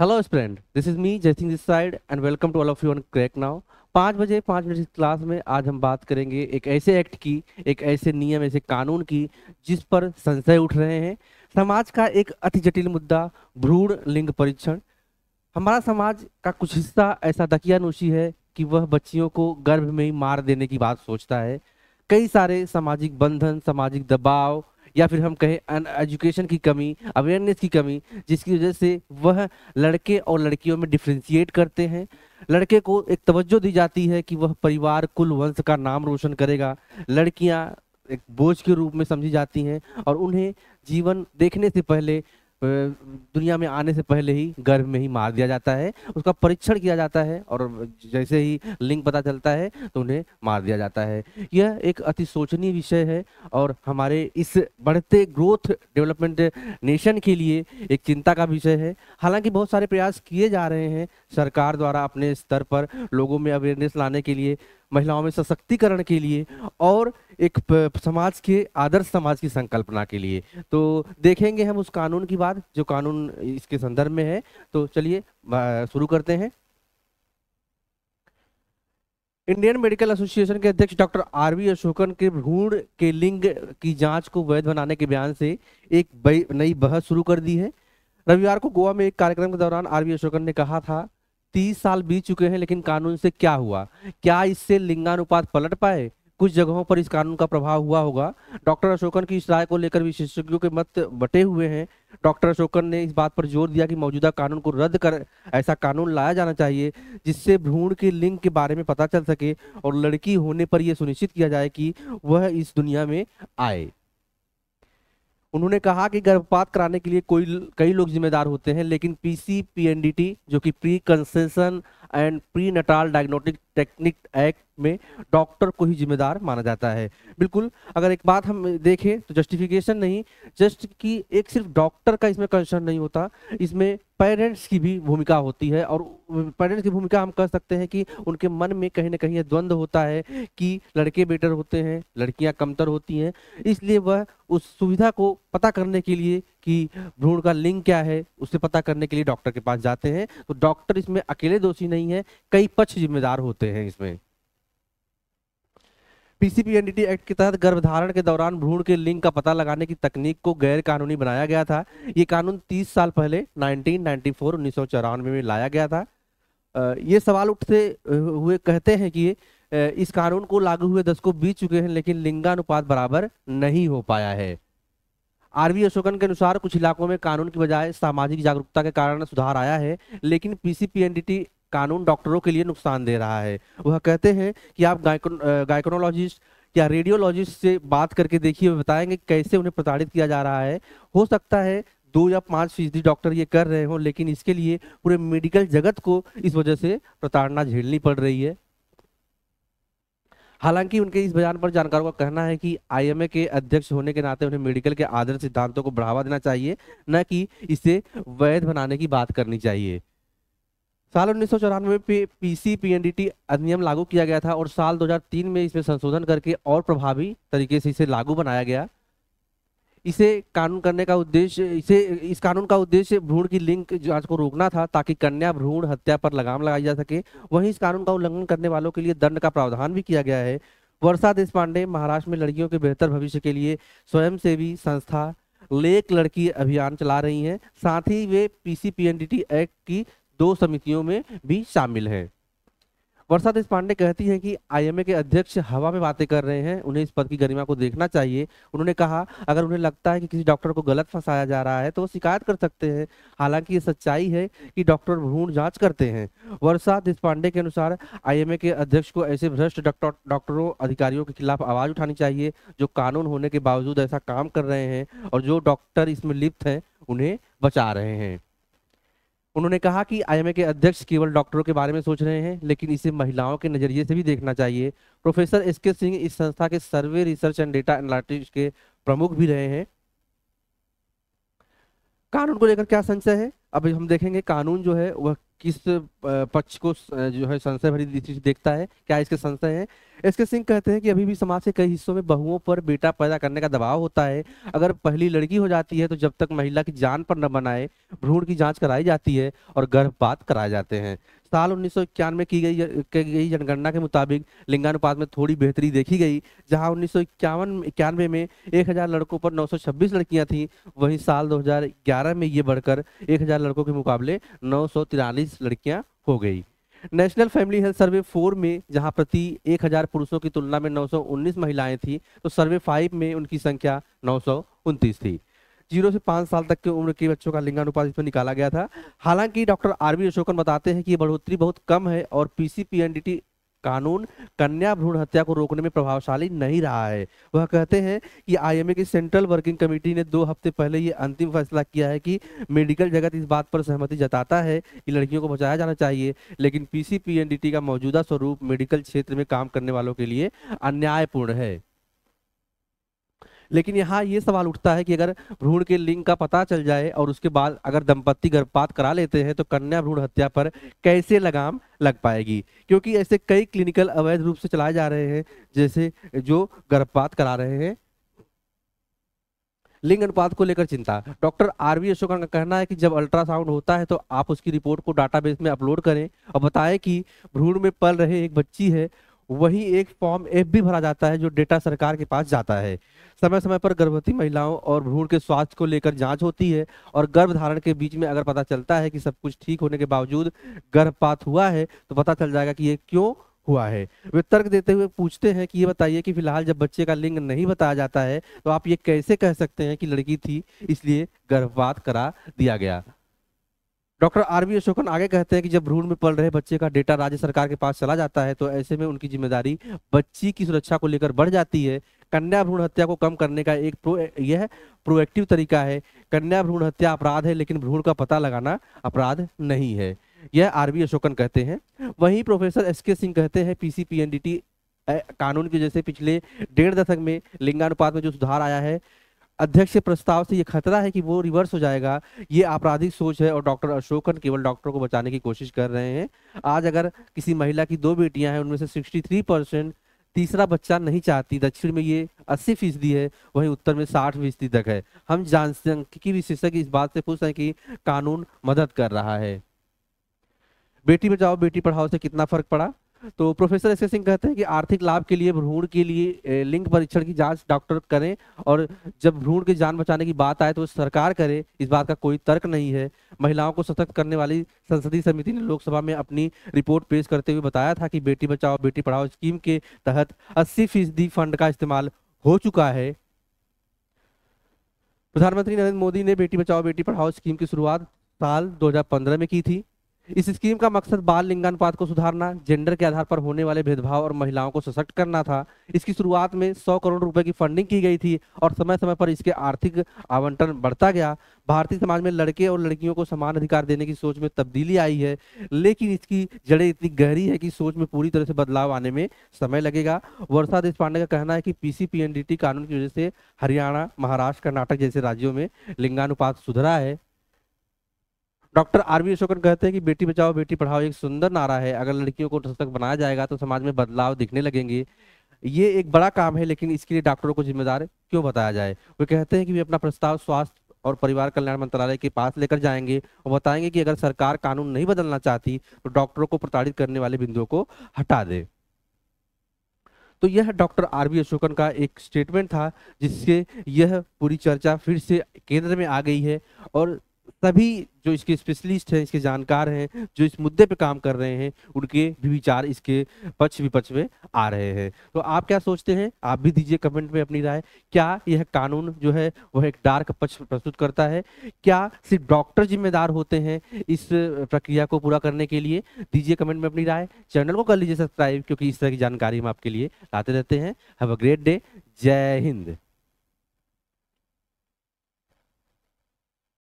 hello student this is me Jaisingh this side and welcome to all of you on crack now पाँच बजे पाँच minute की class में आज हम बात करेंगे एक ऐसे एक्ट की एक ऐसे नियम ऐसे कानून की जिस पर संशय उठ रहे हैं समाज का एक अति जटिल मुद्दा भ्रूण लिंग परीक्षण हमारा समाज का कुछ हिस्सा ऐसा नोशी है कि वह बच्चियों को गर्भ में ही मार देने की बात सोचता है कई सारे सामाजिक बंधन सामाजिक दबाव या फिर हम कहें अन एजुकेशन की कमी अवेयरनेस की कमी जिसकी वजह से वह लड़के और लड़कियों में डिफ्रेंशिएट करते हैं लड़के को एक तवज्जो दी जाती है कि वह परिवार कुल वंश का नाम रोशन करेगा लड़कियां एक बोझ के रूप में समझी जाती हैं और उन्हें जीवन देखने से पहले दुनिया में आने से पहले ही गर्भ में ही मार दिया जाता है उसका परीक्षण किया जाता है और जैसे ही लिंग पता चलता है तो उन्हें मार दिया जाता है यह एक अति शोचनीय विषय है और हमारे इस बढ़ते ग्रोथ डेवलपमेंट नेशन के लिए एक चिंता का विषय है हालांकि बहुत सारे प्रयास किए जा रहे हैं सरकार द्वारा अपने स्तर पर लोगों में अवेयरनेस लाने के लिए महिलाओं में सशक्तिकरण के लिए और एक समाज के आदर्श समाज की संकल्पना के लिए तो देखेंगे हम उस कानून की बात जो कानून इसके संदर्भ में है तो चलिए शुरू करते हैं इंडियन मेडिकल एसोसिएशन के अध्यक्ष डॉक्टर आर वी अशोकन के भ्रूण के लिंग की जांच को वैध बनाने के बयान से एक नई बहस शुरू कर दी है रविवार को गोवा में एक कार्यक्रम के दौरान आर वी अशोकन ने कहा था तीस साल बीत चुके हैं लेकिन कानून से क्या हुआ क्या इससे लिंगानुपात पलट पाए कुछ जगहों पर इस कानून का प्रभाव हुआ होगा डॉक्टर अशोकन की इस राय को लेकर विशेषज्ञों के मत बटे हुए हैं डॉक्टर अशोकन ने इस बात पर जोर दिया कि मौजूदा कानून को रद्द कर ऐसा कानून लाया जाना चाहिए जिससे भ्रूण के लिंग के बारे में पता चल सके और लड़की होने पर यह सुनिश्चित किया जाए कि वह इस दुनिया में आए उन्होंने कहा कि गर्भपात कराने के लिए कोई कई लोग जिम्मेदार होते हैं लेकिन पीसी पीएनडीटी जो कि pre conception and pre natal diagnostic technique act में डॉक्टर को ही जिम्मेदार माना जाता है बिल्कुल अगर एक बात हम देखें तो जस्टिफिकेशन नहीं जस्ट कि एक सिर्फ डॉक्टर का इसमें कंसर्न नहीं होता इसमें पेरेंट्स की भी भूमिका होती है और पेरेंट्स की भूमिका हम कह सकते हैं कि उनके मन में कहीं ना कहीं यह द्वंद्व होता है कि लड़के बेटर होते हैं लड़कियां कमतर होती हैं इसलिए वह उस सुविधा को पता करने के लिए कि भ्रूण का लिंग क्या है उसे पता करने के लिए डॉक्टर के पास जाते हैं तो डॉक्टर इसमें अकेले दोषी नहीं है कई पक्ष जिम्मेदार होते हैं इसमें पीसीपीएनडीटी एक्ट के तहत गर्भधारण के दौरान भ्रूण के लिंग का पता लगाने की तकनीक को गैर कानूनी बनाया गया था ये कानून 30 साल पहले 1994 नाइनटी में लाया गया था ये सवाल उठते हुए कहते हैं कि इस कानून को लागू हुए दशकों बीत चुके हैं लेकिन लिंगानुपात बराबर नहीं हो पाया है आरवी अशोकन के अनुसार कुछ इलाकों में कानून की बजाय सामाजिक जागरूकता के कारण सुधार आया है लेकिन पीसीपीएनडीटी कानून डॉक्टरों के लिए नुकसान दे रहा है वह कहते हैं कि आप गायकोनोलॉजिस्ट या रेडियोलॉजिस्ट से बात करके देखिए बताएंगे कैसे उन्हें प्रताड़ित किया जा रहा है हो सकता है दो या पाँच फीसदी डॉक्टर ये कर रहे हों लेकिन इसके लिए पूरे मेडिकल जगत को इस वजह से प्रताड़ना झेलनी पड़ रही है हालांकि उनके इस बयान पर जानकारों का कहना है कि आईएमए के अध्यक्ष होने के नाते उन्हें मेडिकल के आदर्श सिद्धांतों को बढ़ावा देना चाहिए न कि इसे वैध बनाने की बात करनी चाहिए साल उन्नीस सौ में पीसी पीएनडीटी अधिनियम लागू किया गया था और साल 2003 में इसमें संशोधन करके और प्रभावी तरीके से इसे लागू बनाया गया इसे कानून करने का उद्देश्य इसे इस कानून का उद्देश्य भ्रूण की लिंग जांच को रोकना था ताकि कन्या भ्रूण हत्या पर लगाम लगाई जा सके वहीं इस कानून का उल्लंघन करने वालों के लिए दंड का प्रावधान भी किया गया है वर्षा देश महाराष्ट्र में लड़कियों के बेहतर भविष्य के लिए स्वयंसेवी संस्था लेक लड़की अभियान चला रही हैं साथ ही वे पीसीपीएनडीटी एक्ट की दो समितियों में भी शामिल है वर्षा देश पांडे कहती हैं कि आईएमए के अध्यक्ष हवा में बातें कर रहे हैं उन्हें इस पद की गरिमा को देखना चाहिए उन्होंने कहा अगर उन्हें लगता है कि किसी डॉक्टर को गलत फंसाया जा रहा है तो वो शिकायत कर सकते हैं हालांकि ये सच्चाई है कि डॉक्टर भ्रूण जांच करते हैं वर्षा देश पांडे के अनुसार आई के अध्यक्ष को ऐसे भ्रष्ट डॉक्टर डॉक्टरों अधिकारियों के खिलाफ आवाज उठानी चाहिए जो कानून होने के बावजूद ऐसा काम कर रहे हैं और जो डॉक्टर इसमें लिप्त हैं उन्हें बचा रहे हैं उन्होंने कहा कि आई के अध्यक्ष केवल डॉक्टरों के बारे में सोच रहे हैं लेकिन इसे महिलाओं के नजरिए से भी देखना चाहिए प्रोफेसर एस के सिंह इस संस्था के survey research and data analytics के प्रमुख भी रहे हैं कानून को लेकर क्या संशय है अब हम देखेंगे कानून जो है वह किस पक्ष को जो है संशय भरी दृष्टि से देखता है क्या इसके संशय है एस के सिंह कहते हैं कि अभी भी समाज के कई हिस्सों में बहुओं पर बेटा पैदा करने का दबाव होता है अगर पहली लड़की हो जाती है तो जब तक महिला की जान पर न बनाए भ्रूण की जांच कराई जाती है और गर्भपात कराए जाते हैं साल उन्नीस में की गई की गई जनगणना के मुताबिक लिंगानुपात में थोड़ी बेहतरी देखी गई जहां उन्नीस इक्यानवे में 1000 लड़कों पर 926 लड़कियां थीं वहीं साल 2011 में ये बढ़कर 1000 लड़कों के मुकाबले नौ लड़कियां हो गई national family health survey four में जहां प्रति 1000 पुरुषों की तुलना में 919 महिलाएं थी तो सर्वे फाइव में उनकी संख्या नौ थी जीरो से पाँच साल तक की उम्र के बच्चों का लिंगानुपात इसमें निकाला गया था हालांकि डॉक्टर आर अशोकन बताते हैं कि ये बढ़ोतरी बहुत कम है और पीसीपीएनडीटी कानून कन्या भ्रूण हत्या को रोकने में प्रभावशाली नहीं रहा है वह कहते हैं कि आईएमए की सेंट्रल वर्किंग कमेटी ने दो हफ्ते पहले ये अंतिम फैसला किया है कि मेडिकल जगत इस बात पर सहमति जताता है कि लड़कियों को बचाया जाना चाहिए लेकिन पीसीपीएनडीटी का मौजूदा स्वरूप मेडिकल क्षेत्र में काम करने वालों के लिए अन्यायपूर्ण है लेकिन यहाँ ये सवाल उठता है कि अगर भ्रूण के लिंग का पता चल जाए और उसके बाद अगर दंपत्ति गर्भपात करा लेते हैं तो कन्या भ्रूण हत्या पर कैसे लगाम लग पाएगी क्योंकि ऐसे कई क्लिनिकल अवैध रूप से चलाए जा रहे हैं जैसे जो गर्भपात करा रहे हैं लिंग अनुपात को लेकर चिंता डॉक्टर आर वी अशोक का कहना है कि जब अल्ट्रासाउंड होता है तो आप उसकी रिपोर्ट को डाटाबेस में अपलोड करें और बताएं कि भ्रूण में पल रहे एक बच्ची है वही एक फॉर्म एफ भी भरा जाता है जो डेटा सरकार के पास जाता है समय समय पर गर्भवती महिलाओं और भ्रूण के स्वास्थ्य को लेकर जांच होती है और गर्भधारण के बीच में अगर पता चलता है कि सब कुछ ठीक होने के बावजूद गर्भपात हुआ है तो पता चल जाएगा कि ये क्यों हुआ है वे तर्क देते हुए पूछते हैं कि ये बताइए कि फिलहाल जब बच्चे का लिंग नहीं बताया जाता है तो आप ये कैसे कह सकते हैं कि लड़की थी इसलिए गर्भपात करा दिया गया डॉक्टर आर वी अशोकन आगे कहते हैं कि जब भ्रूण में पल रहे बच्चे का डेटा राज्य सरकार के पास चला जाता है तो ऐसे में उनकी जिम्मेदारी बच्ची की सुरक्षा को लेकर बढ़ जाती है कन्या भ्रूण हत्या को कम करने का एक प्रो यह प्रोएक्टिव तरीका है कन्या भ्रूण हत्या अपराध है लेकिन भ्रूण का पता लगाना अपराध नहीं है यह आर वी अशोकन कहते हैं वहीं प्रोफेसर एस के सिंह कहते हैं P C P N D T कानून की जैसे पिछले डेढ़ दशक में लिंगानुपात में जो सुधार आया है अध्यक्ष के प्रस्ताव से ये खतरा है कि वो रिवर्स हो जाएगा ये आपराधिक सोच है और डॉक्टर अशोकन केवल डॉक्टरों को बचाने की कोशिश कर रहे हैं आज अगर किसी महिला की दो बेटियां हैं उनमें से 63 परसेंट तीसरा बच्चा नहीं चाहती दक्षिण में ये अस्सी फीसदी है वहीं उत्तर में साठ फीसदी तक है हम जनसंख्यिकी विशेषज्ञ इस बात से खुश हैं कि कानून मदद कर रहा है बेटी बचाओ बेटी पढ़ाओ से कितना फर्क पड़ा तो प्रोफेसर एस सिंह कहते हैं कि आर्थिक लाभ के लिए भ्रूण के लिए लिंग परीक्षण की जांच डॉक्टर करें और जब भ्रूण की जान बचाने की बात आए तो सरकार करे इस बात का कोई तर्क नहीं है महिलाओं को सशक्त करने वाली संसदीय समिति ने लोकसभा में अपनी रिपोर्ट पेश करते हुए बताया था कि बेटी बचाओ बेटी पढ़ाओ स्कीम के तहत अस्सी फीसदी फंड का इस्तेमाल हो चुका है प्रधानमंत्री नरेंद्र मोदी ने बेटी बचाओ बेटी पढ़ाओ स्कीम की शुरुआत साल दो में की थी इस स्कीम का मकसद बाल लिंगानुपात को सुधारना जेंडर के आधार पर होने वाले भेदभाव और महिलाओं को सशक्त करना था इसकी शुरुआत में 100 करोड़ रुपए की फंडिंग की गई थी और समय समय पर इसके आर्थिक आवंटन बढ़ता गया भारतीय समाज में लड़के और लड़कियों को समान अधिकार देने की सोच में तब्दीली आई है लेकिन इसकी जड़ें इतनी गहरी है कि सोच में पूरी तरह से बदलाव आने में समय लगेगा वर्षा देश पांडे का कहना है कि पीसीपीएनडीटी कानून की वजह से हरियाणा महाराष्ट्र कर्नाटक जैसे राज्यों में लिंगानुपात सुधरा है डॉक्टर आर वी अशोकन कहते हैं कि बेटी बचाओ बेटी पढ़ाओ एक सुंदर नारा है अगर लड़कियों को पुस्तक बनाया जाएगा तो समाज में बदलाव दिखने लगेंगे ये एक बड़ा काम है लेकिन इसके लिए डॉक्टरों को जिम्मेदार क्यों बताया जाए वो कहते हैं कि वे अपना प्रस्ताव स्वास्थ्य और परिवार कल्याण मंत्रालय के पास लेकर जाएंगे और बताएंगे कि अगर सरकार कानून नहीं बदलना चाहती तो डॉक्टरों को प्रताड़ित करने वाले बिंदुओं को हटा दे तो यह डॉक्टर आर बी अशोकन का एक स्टेटमेंट था जिससे यह पूरी चर्चा फिर से केंद्र में आ गई है और सभी जो इसके स्पेशलिस्ट हैं इसके जानकार हैं जो इस मुद्दे पे काम कर रहे हैं उनके भी विचार इसके पक्ष विपक्ष में आ रहे हैं तो आप क्या सोचते हैं आप भी दीजिए कमेंट में अपनी राय क्या यह कानून जो है वह एक डार्क पक्ष प्रस्तुत करता है क्या सिर्फ डॉक्टर जिम्मेदार होते हैं इस प्रक्रिया को पूरा करने के लिए दीजिए कमेंट में अपनी राय चैनल को कर लीजिए सब्सक्राइब क्योंकि इस तरह की जानकारी हम आपके लिए लाते रहते हैं हैव अ ग्रेट डे जय हिंद